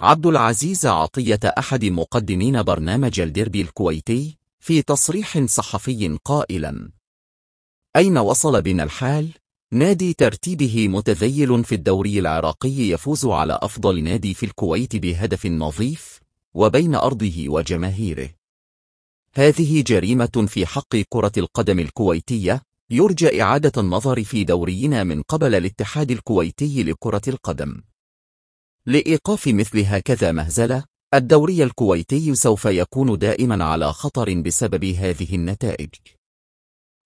عبد العزيز عطية أحد مقدمين برنامج الديربي الكويتي في تصريح صحفي قائلا أين وصل بنا الحال؟ نادي ترتيبه متذيل في الدوري العراقي يفوز على أفضل نادي في الكويت بهدف نظيف وبين أرضه وجماهيره هذه جريمة في حق كرة القدم الكويتية يرجى إعادة النظر في دورينا من قبل الاتحاد الكويتي لكرة القدم لإيقاف مثل هكذا مهزلة الدوري الكويتي سوف يكون دائما على خطر بسبب هذه النتائج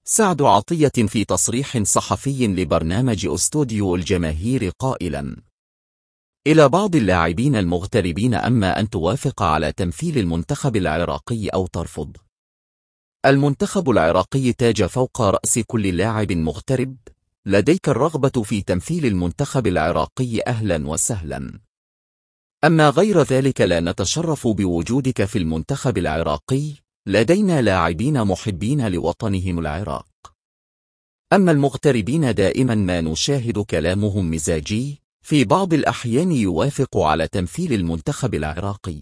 سعد عطية في تصريح صحفي لبرنامج أستوديو الجماهير قائلا إلى بعض اللاعبين المغتربين أما أن توافق على تمثيل المنتخب العراقي أو ترفض المنتخب العراقي تاج فوق رأس كل لاعب مغترب لديك الرغبة في تمثيل المنتخب العراقي أهلا وسهلا أما غير ذلك لا نتشرف بوجودك في المنتخب العراقي لدينا لاعبين محبين لوطنهم العراق أما المغتربين دائما ما نشاهد كلامهم مزاجي في بعض الأحيان يوافق على تمثيل المنتخب العراقي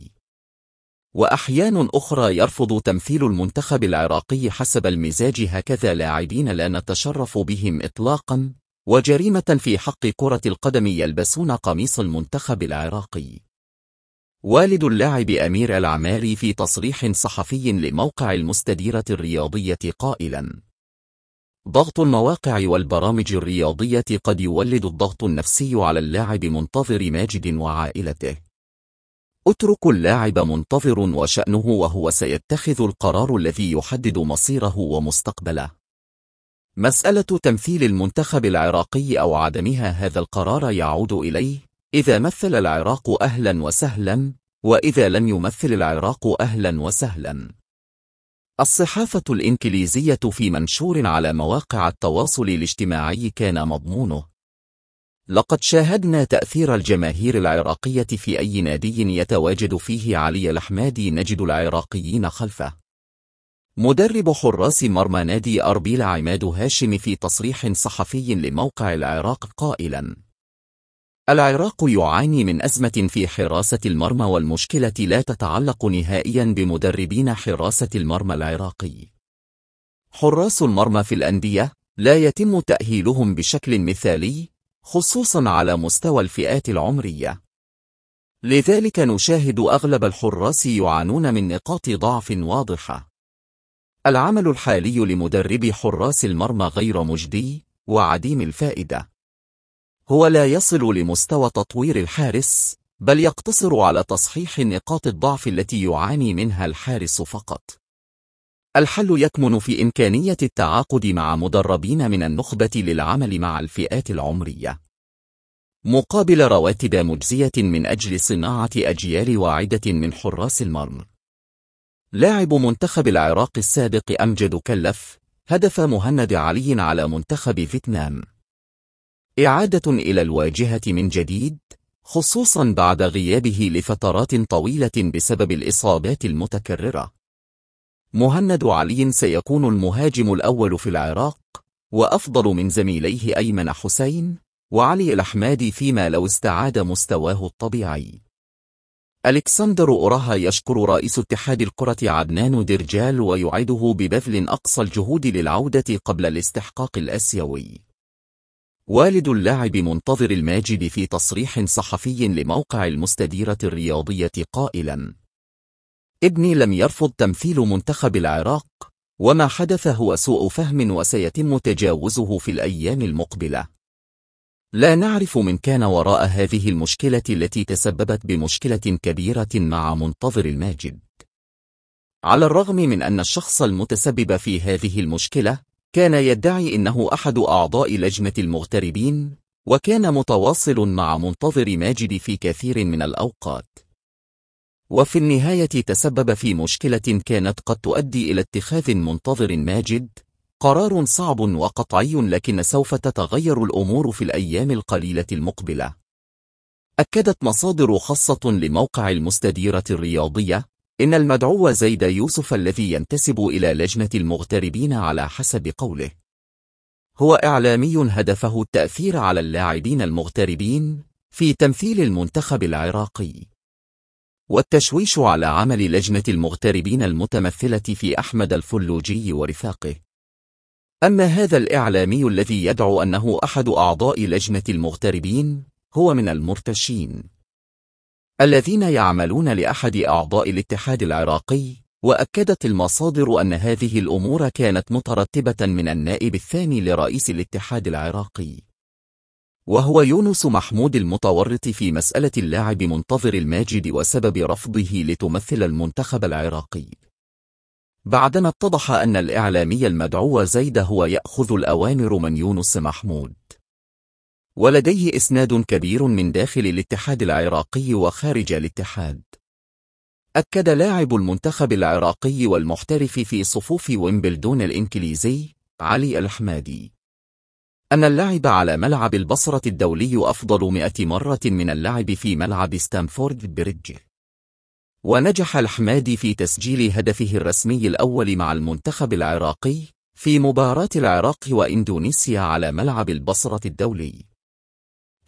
وأحيان أخرى يرفض تمثيل المنتخب العراقي حسب المزاج هكذا لاعبين لا نتشرف بهم إطلاقا وجريمة في حق كرة القدم يلبسون قميص المنتخب العراقي والد اللاعب أمير العماري في تصريح صحفي لموقع المستديرة الرياضية قائلا ضغط المواقع والبرامج الرياضية قد يولد الضغط النفسي على اللاعب منتظر ماجد وعائلته اترك اللاعب منتظر وشأنه وهو سيتخذ القرار الذي يحدد مصيره ومستقبله مسألة تمثيل المنتخب العراقي أو عدمها هذا القرار يعود إليه إذا مثل العراق أهلا وسهلا وإذا لم يمثل العراق أهلا وسهلا الصحافة الإنكليزية في منشور على مواقع التواصل الاجتماعي كان مضمونه لقد شاهدنا تأثير الجماهير العراقية في أي نادي يتواجد فيه علي الأحمادي نجد العراقيين خلفه مدرب حراس مرمى نادي أربيل عماد هاشم في تصريح صحفي لموقع العراق قائلاً العراق يعاني من أزمة في حراسة المرمى والمشكلة لا تتعلق نهائيا بمدربين حراسة المرمى العراقي حراس المرمى في الأندية لا يتم تأهيلهم بشكل مثالي خصوصا على مستوى الفئات العمرية لذلك نشاهد أغلب الحراس يعانون من نقاط ضعف واضحة العمل الحالي لمدربي حراس المرمى غير مجدي وعديم الفائدة هو لا يصل لمستوى تطوير الحارس بل يقتصر على تصحيح نقاط الضعف التي يعاني منها الحارس فقط الحل يكمن في إمكانية التعاقد مع مدربين من النخبة للعمل مع الفئات العمرية مقابل رواتب مجزية من أجل صناعة أجيال واعدة من حراس المرمى لاعب منتخب العراق السابق أمجد كلف هدف مهند علي على منتخب فيتنام إعادة إلى الواجهة من جديد خصوصا بعد غيابه لفترات طويلة بسبب الإصابات المتكررة مهند علي سيكون المهاجم الأول في العراق وأفضل من زميليه أيمن حسين وعلي الأحمادي فيما لو استعاد مستواه الطبيعي ألكسندر أوراها يشكر رئيس اتحاد الكرة عدنان درجال ويعده ببذل أقصى الجهود للعودة قبل الاستحقاق الأسيوي والد اللاعب منتظر الماجد في تصريح صحفي لموقع المستديرة الرياضية قائلا ابني لم يرفض تمثيل منتخب العراق وما حدث هو سوء فهم وسيتم تجاوزه في الأيام المقبلة لا نعرف من كان وراء هذه المشكلة التي تسببت بمشكلة كبيرة مع منتظر الماجد على الرغم من أن الشخص المتسبب في هذه المشكلة كان يدعي إنه أحد أعضاء لجنة المغتربين وكان متواصل مع منتظر ماجد في كثير من الأوقات وفي النهاية تسبب في مشكلة كانت قد تؤدي إلى اتخاذ منتظر ماجد قرار صعب وقطعي لكن سوف تتغير الأمور في الأيام القليلة المقبلة أكدت مصادر خاصة لموقع المستديرة الرياضية إن المدعو زيد يوسف الذي ينتسب إلى لجنة المغتربين على حسب قوله هو إعلامي هدفه التأثير على اللاعبين المغتربين في تمثيل المنتخب العراقي والتشويش على عمل لجنة المغتربين المتمثلة في أحمد الفلوجي ورفاقه أما هذا الإعلامي الذي يدعو أنه أحد أعضاء لجنة المغتربين هو من المرتشين الذين يعملون لأحد أعضاء الاتحاد العراقي وأكدت المصادر أن هذه الأمور كانت مترتبة من النائب الثاني لرئيس الاتحاد العراقي وهو يونس محمود المتورط في مسألة اللاعب منتظر الماجد وسبب رفضه لتمثل المنتخب العراقي بعدما اتضح أن الإعلامي المدعو زيد هو يأخذ الأوامر من يونس محمود ولديه إسناد كبير من داخل الاتحاد العراقي وخارج الاتحاد أكد لاعب المنتخب العراقي والمحترف في صفوف ويمبلدون الإنكليزي علي الحمادي أن اللعب على ملعب البصرة الدولي أفضل مئة مرة من اللعب في ملعب ستامفورد بريدج ونجح الحمادي في تسجيل هدفه الرسمي الأول مع المنتخب العراقي في مباراة العراق وإندونيسيا على ملعب البصرة الدولي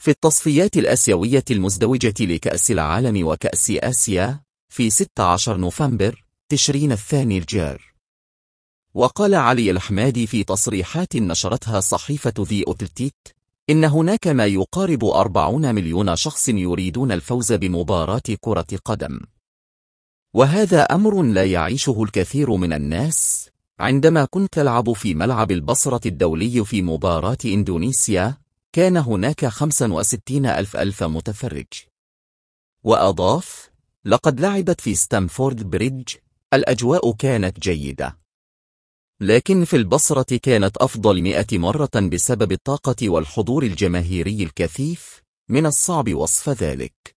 في التصفيات الآسيوية المزدوجة لكأس العالم وكأس آسيا في 16 نوفمبر تشرين الثاني الجار وقال علي الحمادي في تصريحات نشرتها صحيفة ذي أوتلتيت إن هناك ما يقارب 40 مليون شخص يريدون الفوز بمباراة كرة قدم وهذا أمر لا يعيشه الكثير من الناس عندما كنت تلعب في ملعب البصرة الدولي في مباراة إندونيسيا كان هناك 65 ألف ألف متفرج وأضاف لقد لعبت في ستامفورد بريدج الأجواء كانت جيدة لكن في البصرة كانت أفضل مئة مرة بسبب الطاقة والحضور الجماهيري الكثيف من الصعب وصف ذلك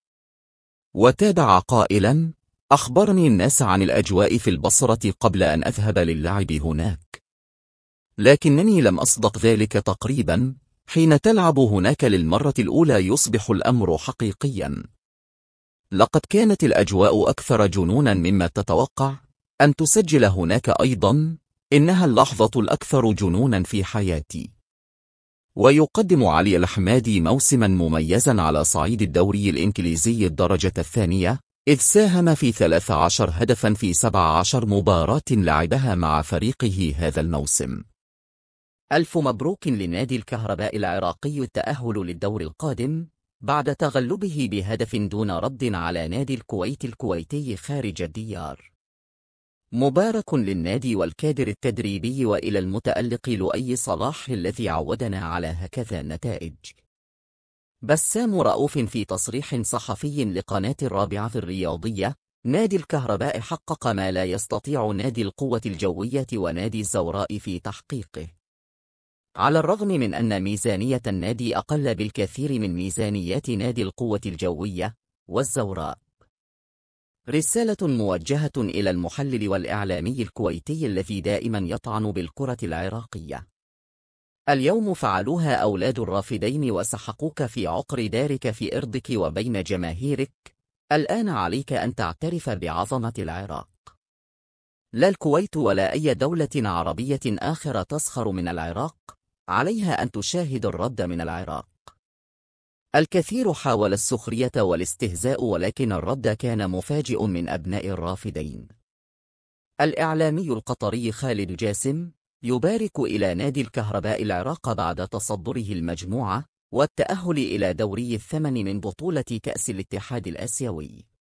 وتابع قائلا أخبرني الناس عن الأجواء في البصرة قبل أن أذهب للعب هناك لكنني لم أصدق ذلك تقريبا حين تلعب هناك للمرة الأولى يصبح الأمر حقيقيا لقد كانت الأجواء أكثر جنونا مما تتوقع أن تسجل هناك أيضا إنها اللحظة الأكثر جنونا في حياتي ويقدم علي الحمادي موسما مميزا على صعيد الدوري الإنكليزي الدرجة الثانية إذ ساهم في 13 هدفا في 17 مباراة لعبها مع فريقه هذا الموسم ألف مبروك لنادي الكهرباء العراقي التأهل للدور القادم بعد تغلبه بهدف دون رد على نادي الكويت الكويتي خارج الديار مبارك للنادي والكادر التدريبي وإلى المتألق لؤي صلاح الذي عودنا على هكذا النتائج بسام رؤوف في تصريح صحفي لقناة الرابعة الرياضية نادي الكهرباء حقق ما لا يستطيع نادي القوة الجوية ونادي الزوراء في تحقيقه على الرغم من أن ميزانية النادي أقل بالكثير من ميزانيات نادي القوة الجوية والزوراء رسالة موجهة إلى المحلل والإعلامي الكويتي الذي دائما يطعن بالكرة العراقية اليوم فعلوها أولاد الرافدين وسحقوك في عقر دارك في إرضك وبين جماهيرك الآن عليك أن تعترف بعظمة العراق لا الكويت ولا أي دولة عربية آخر تسخر من العراق عليها أن تشاهد الرد من العراق الكثير حاول السخرية والاستهزاء ولكن الرد كان مفاجئ من أبناء الرافدين الإعلامي القطري خالد جاسم يبارك إلى نادي الكهرباء العراق بعد تصدره المجموعة والتأهل إلى دوري الثمن من بطولة كأس الاتحاد الآسيوي